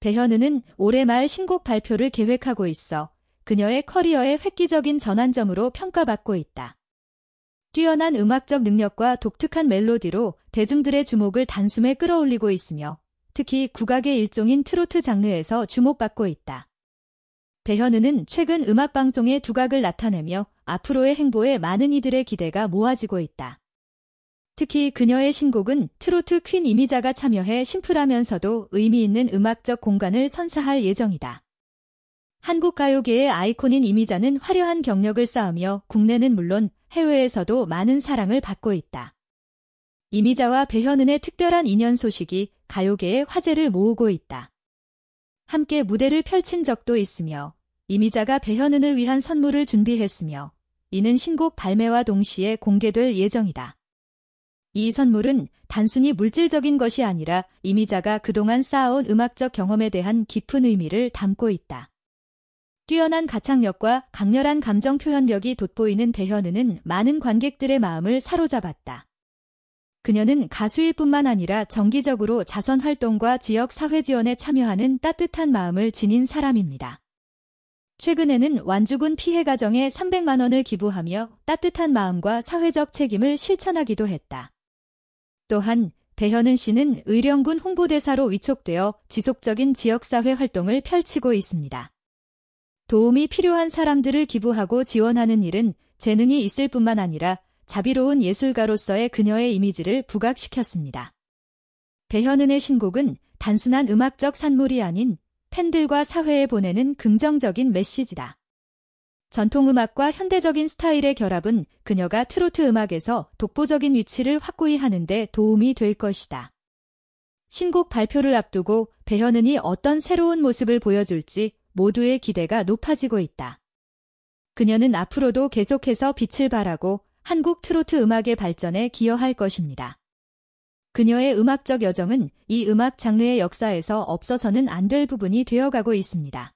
배현우는 올해 말 신곡 발표를 계획하고 있어 그녀의 커리어의 획기적인 전환점으로 평가받고 있다. 뛰어난 음악적 능력과 독특한 멜로디로 대중들의 주목을 단숨에 끌어올리고 있으며 특히 국악의 일종인 트로트 장르에서 주목받고 있다. 배현우는 최근 음악방송에 두각을 나타내며 앞으로의 행보에 많은 이들의 기대가 모아지고 있다. 특히 그녀의 신곡은 트로트 퀸 이미자가 참여해 심플하면서도 의미 있는 음악적 공간을 선사할 예정이다. 한국 가요계의 아이콘인 이미자는 화려한 경력을 쌓으며 국내는 물론 해외에서도 많은 사랑을 받고 있다. 이미자와 배현은의 특별한 인연 소식이 가요계의 화제를 모으고 있다. 함께 무대를 펼친 적도 있으며 이미자가 배현은을 위한 선물을 준비했으며 이는 신곡 발매와 동시에 공개될 예정이다. 이 선물은 단순히 물질적인 것이 아니라 이미자가 그동안 쌓아온 음악적 경험에 대한 깊은 의미를 담고 있다. 뛰어난 가창력과 강렬한 감정 표현력이 돋보이는 배현우는 많은 관객들의 마음을 사로잡았다. 그녀는 가수일 뿐만 아니라 정기적으로 자선 활동과 지역 사회 지원에 참여하는 따뜻한 마음을 지닌 사람입니다. 최근에는 완주군 피해 가정에 300만 원을 기부하며 따뜻한 마음과 사회적 책임을 실천하기도 했다. 또한 배현은 씨는 의령군 홍보대사로 위촉되어 지속적인 지역사회 활동을 펼치고 있습니다. 도움이 필요한 사람들을 기부하고 지원하는 일은 재능이 있을 뿐만 아니라 자비로운 예술가로서의 그녀의 이미지를 부각시켰습니다. 배현은의 신곡은 단순한 음악적 산물이 아닌 팬들과 사회에 보내는 긍정적인 메시지다. 전통음악과 현대적인 스타일의 결합은 그녀가 트로트 음악에서 독보적인 위치를 확고히 하는데 도움이 될 것이다. 신곡 발표를 앞두고 배현은이 어떤 새로운 모습을 보여줄지 모두의 기대가 높아지고 있다. 그녀는 앞으로도 계속해서 빛을 발하고 한국 트로트 음악의 발전에 기여할 것입니다. 그녀의 음악적 여정은 이 음악 장르의 역사에서 없어서는 안 될 부분이 되어가고 있습니다.